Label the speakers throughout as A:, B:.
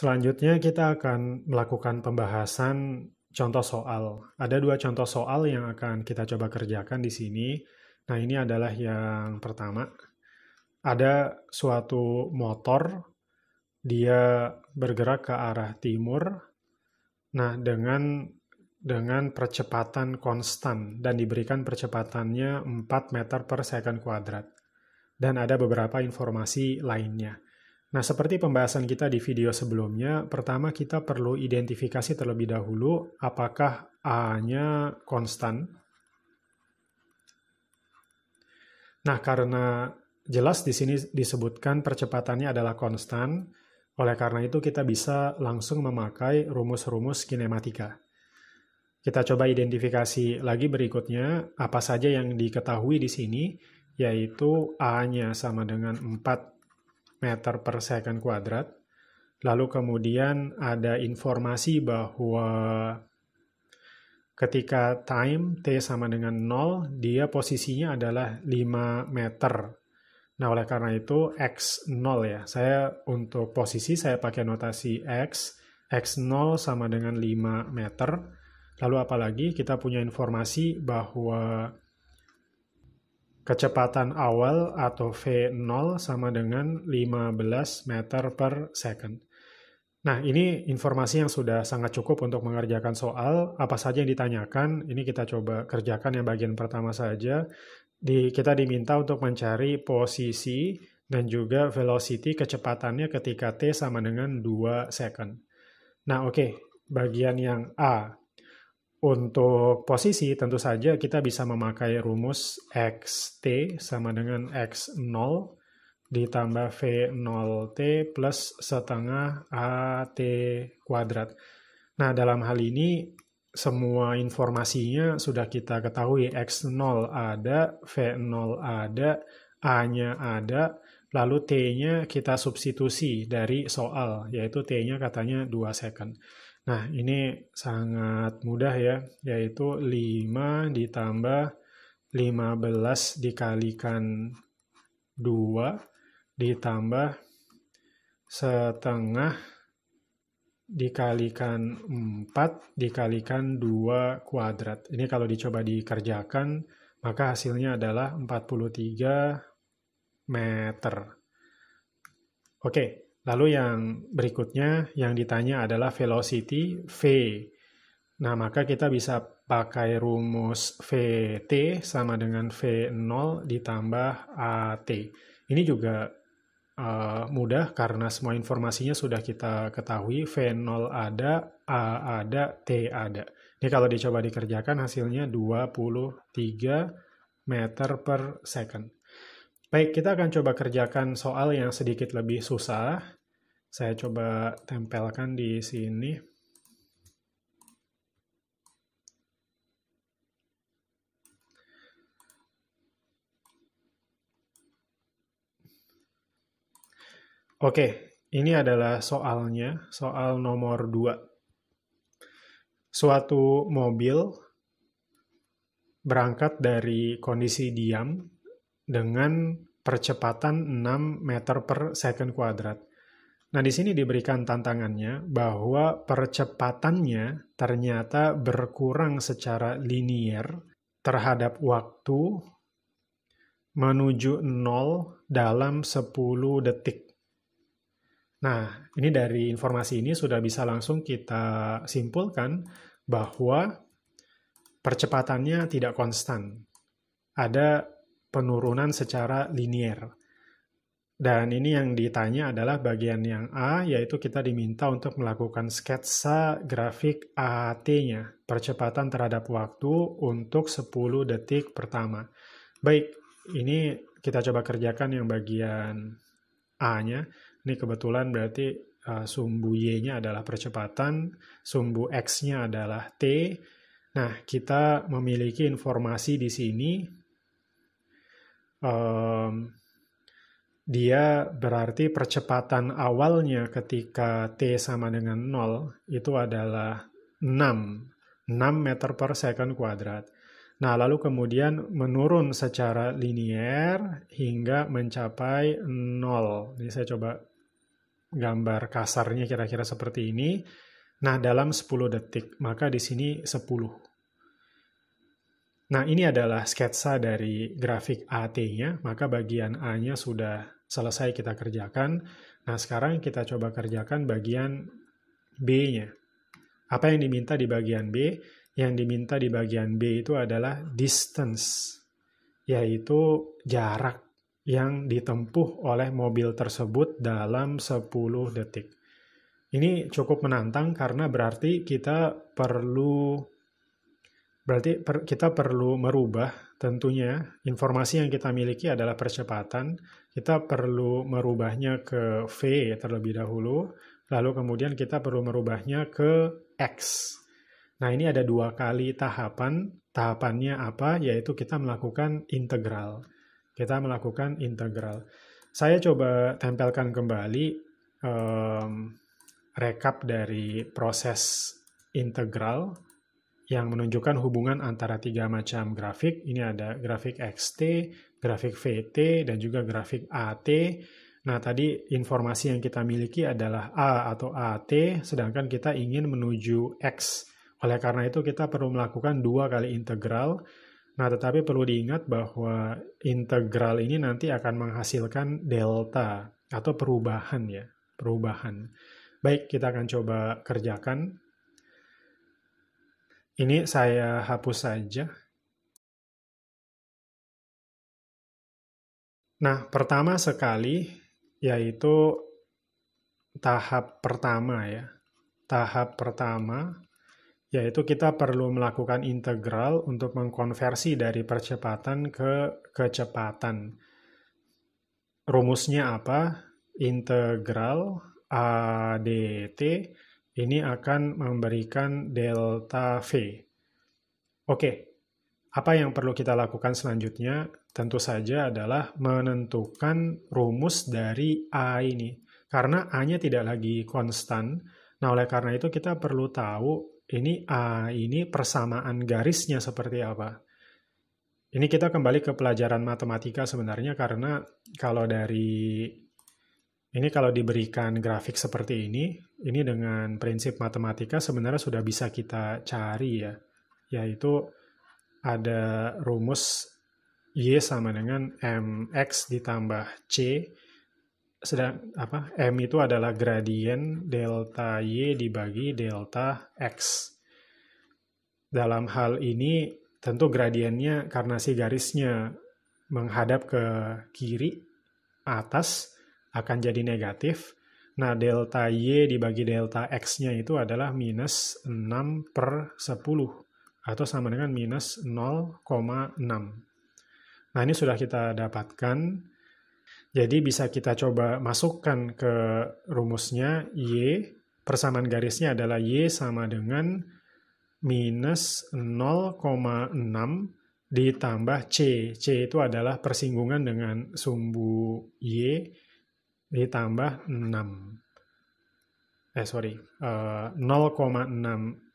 A: Selanjutnya kita akan melakukan pembahasan contoh soal. Ada dua contoh soal yang akan kita coba kerjakan di sini. Nah ini adalah yang pertama. Ada suatu motor, dia bergerak ke arah timur. Nah dengan dengan percepatan konstan dan diberikan percepatannya 4 meter per second kuadrat. Dan ada beberapa informasi lainnya. Nah, seperti pembahasan kita di video sebelumnya, pertama kita perlu identifikasi terlebih dahulu apakah A-nya konstan. Nah, karena jelas di sini disebutkan percepatannya adalah konstan, oleh karena itu kita bisa langsung memakai rumus-rumus kinematika. Kita coba identifikasi lagi berikutnya apa saja yang diketahui di sini, yaitu A-nya sama dengan 4 meter per second kuadrat. Lalu kemudian ada informasi bahwa ketika time T sama dengan 0, dia posisinya adalah 5 meter. Nah, oleh karena itu X0 ya. Saya untuk posisi saya pakai notasi X. X0 sama dengan 5 meter. Lalu apalagi kita punya informasi bahwa Kecepatan awal atau V0 sama dengan 15 meter per second. Nah, ini informasi yang sudah sangat cukup untuk mengerjakan soal. Apa saja yang ditanyakan, ini kita coba kerjakan yang bagian pertama saja. Di, kita diminta untuk mencari posisi dan juga velocity kecepatannya ketika T sama dengan 2 second. Nah, oke. Okay. Bagian yang A, untuk posisi tentu saja kita bisa memakai rumus xt sama dengan x0 ditambah v0t plus setengah at kuadrat. Nah dalam hal ini semua informasinya sudah kita ketahui x0 ada, v0 ada, a-nya ada, Lalu T-nya kita substitusi dari soal, yaitu T-nya katanya 2 second. Nah, ini sangat mudah ya, yaitu 5 ditambah 15 dikalikan 2 ditambah setengah dikalikan 4 dikalikan 2 kuadrat. Ini kalau dicoba dikerjakan, maka hasilnya adalah 43 meter. Oke, lalu yang berikutnya yang ditanya adalah velocity V. Nah, maka kita bisa pakai rumus VT sama dengan V0 ditambah AT. Ini juga uh, mudah karena semua informasinya sudah kita ketahui. V0 ada, A ada, T ada. Ini kalau dicoba dikerjakan hasilnya 23 meter per second. Baik, kita akan coba kerjakan soal yang sedikit lebih susah. Saya coba tempelkan di sini. Oke, ini adalah soalnya, soal nomor 2. Suatu mobil berangkat dari kondisi diam dengan percepatan 6 meter per second kuadrat. Nah, di sini diberikan tantangannya bahwa percepatannya ternyata berkurang secara linier terhadap waktu menuju 0 dalam 10 detik. Nah, ini dari informasi ini sudah bisa langsung kita simpulkan bahwa percepatannya tidak konstan. Ada penurunan secara linier. Dan ini yang ditanya adalah bagian yang A, yaitu kita diminta untuk melakukan sketsa grafik AAT-nya, percepatan terhadap waktu untuk 10 detik pertama. Baik, ini kita coba kerjakan yang bagian A-nya. Ini kebetulan berarti uh, sumbu Y-nya adalah percepatan, sumbu X-nya adalah T. Nah, kita memiliki informasi di sini um, dia berarti percepatan awalnya ketika T sama dengan 0 itu adalah 6, 6 meter per second kuadrat. Nah, lalu kemudian menurun secara linier hingga mencapai 0. Ini saya coba gambar kasarnya kira-kira seperti ini. Nah, dalam 10 detik, maka di sini 10. Nah, ini adalah sketsa dari grafik AT-nya, maka bagian A-nya sudah selesai kita kerjakan. Nah, sekarang kita coba kerjakan bagian B-nya. Apa yang diminta di bagian B? Yang diminta di bagian B itu adalah distance, yaitu jarak yang ditempuh oleh mobil tersebut dalam 10 detik. Ini cukup menantang karena berarti kita perlu Berarti per, kita perlu merubah tentunya informasi yang kita miliki adalah percepatan. Kita perlu merubahnya ke V terlebih dahulu, lalu kemudian kita perlu merubahnya ke X. Nah ini ada dua kali tahapan. Tahapannya apa? Yaitu kita melakukan integral. Kita melakukan integral. Saya coba tempelkan kembali um, rekap dari proses integral yang menunjukkan hubungan antara tiga macam grafik. Ini ada grafik XT, grafik VT, dan juga grafik AT. Nah, tadi informasi yang kita miliki adalah A atau AT, sedangkan kita ingin menuju X. Oleh karena itu, kita perlu melakukan dua kali integral. Nah, tetapi perlu diingat bahwa integral ini nanti akan menghasilkan delta atau perubahan ya, perubahan. Baik, kita akan coba kerjakan ini saya hapus saja. Nah, pertama sekali yaitu tahap pertama ya. Tahap pertama yaitu kita perlu melakukan integral untuk mengkonversi dari percepatan ke kecepatan. Rumusnya apa? Integral ADT ini akan memberikan delta V. Oke, apa yang perlu kita lakukan selanjutnya? Tentu saja adalah menentukan rumus dari A ini. Karena A-nya tidak lagi konstan, nah oleh karena itu kita perlu tahu ini A ini persamaan garisnya seperti apa. Ini kita kembali ke pelajaran matematika sebenarnya karena kalau dari ini kalau diberikan grafik seperti ini, ini dengan prinsip matematika sebenarnya sudah bisa kita cari ya, yaitu ada rumus Y sama dengan MX ditambah C, sedang apa M itu adalah gradien delta Y dibagi delta X. Dalam hal ini tentu gradiennya karena si garisnya menghadap ke kiri, atas, akan jadi negatif. Nah, delta Y dibagi delta X-nya itu adalah minus 6 per 10 atau sama dengan minus 0,6. Nah, ini sudah kita dapatkan. Jadi bisa kita coba masukkan ke rumusnya Y. Persamaan garisnya adalah Y sama dengan minus 0,6 ditambah C. C itu adalah persinggungan dengan sumbu Y ditambah 6. Eh sorry, 0,6 eh,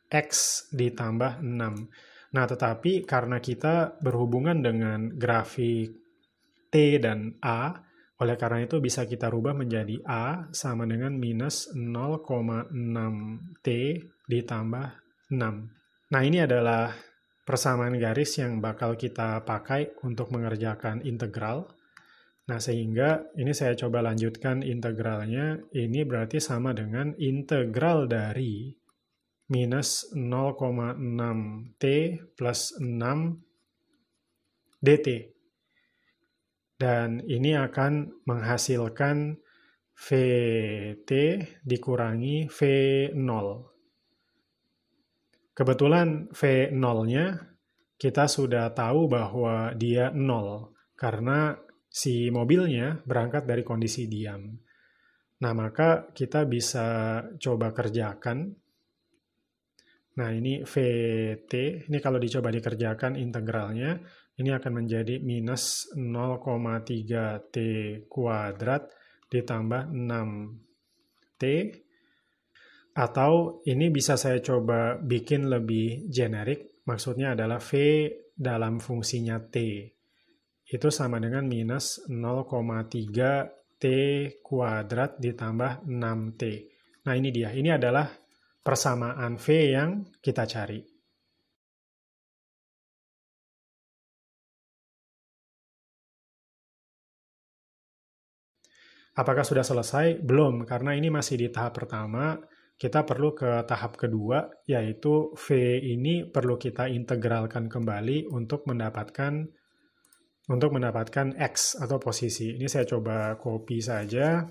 A: X ditambah 6. Nah tetapi karena kita berhubungan dengan grafik T dan A, oleh karena itu bisa kita rubah menjadi A sama dengan minus 0,6 T ditambah 6. Nah ini adalah persamaan garis yang bakal kita pakai untuk mengerjakan integral. Nah, sehingga ini saya coba lanjutkan integralnya. Ini berarti sama dengan integral dari minus 0,6t plus 6 dt. Dan ini akan menghasilkan VT dikurangi V0. Kebetulan V0-nya kita sudah tahu bahwa dia 0 karena si mobilnya berangkat dari kondisi diam. Nah, maka kita bisa coba kerjakan. Nah, ini VT, ini kalau dicoba dikerjakan integralnya, ini akan menjadi minus 0,3 T kuadrat ditambah 6 T. Atau ini bisa saya coba bikin lebih generik, maksudnya adalah V dalam fungsinya T itu sama dengan minus 0,3 T kuadrat ditambah 6T. Nah ini dia, ini adalah persamaan V yang kita cari. Apakah sudah selesai? Belum, karena ini masih di tahap pertama. Kita perlu ke tahap kedua, yaitu V ini perlu kita integralkan kembali untuk mendapatkan untuk mendapatkan X atau posisi. Ini saya coba copy saja.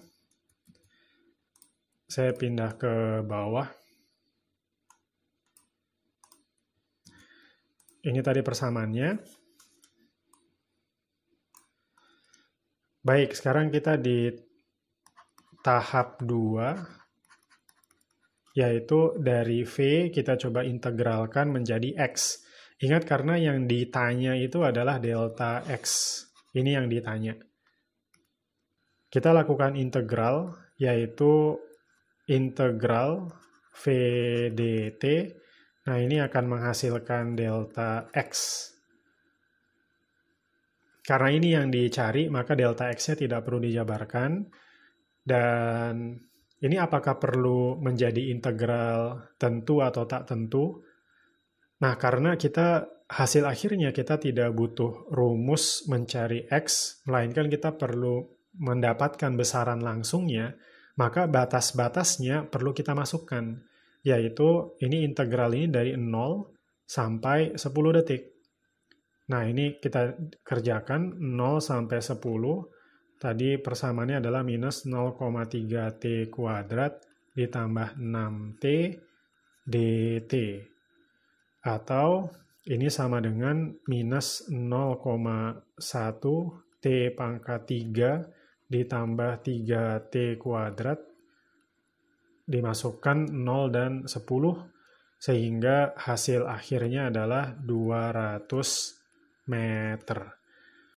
A: Saya pindah ke bawah. Ini tadi persamaannya. Baik, sekarang kita di tahap 2, yaitu dari V kita coba integralkan menjadi X. Ingat karena yang ditanya itu adalah delta X. Ini yang ditanya. Kita lakukan integral, yaitu integral v dt. Nah, ini akan menghasilkan delta X. Karena ini yang dicari, maka delta X-nya tidak perlu dijabarkan. Dan ini apakah perlu menjadi integral tentu atau tak tentu? Nah, karena kita hasil akhirnya kita tidak butuh rumus mencari X, melainkan kita perlu mendapatkan besaran langsungnya, maka batas-batasnya perlu kita masukkan, yaitu ini integral ini dari 0 sampai 10 detik. Nah, ini kita kerjakan 0 sampai 10. Tadi persamaannya adalah minus 0,3t kuadrat ditambah 6t dt. Atau ini sama dengan minus 0,1 T pangkat 3 ditambah 3T kuadrat dimasukkan 0 dan 10 sehingga hasil akhirnya adalah 200 meter.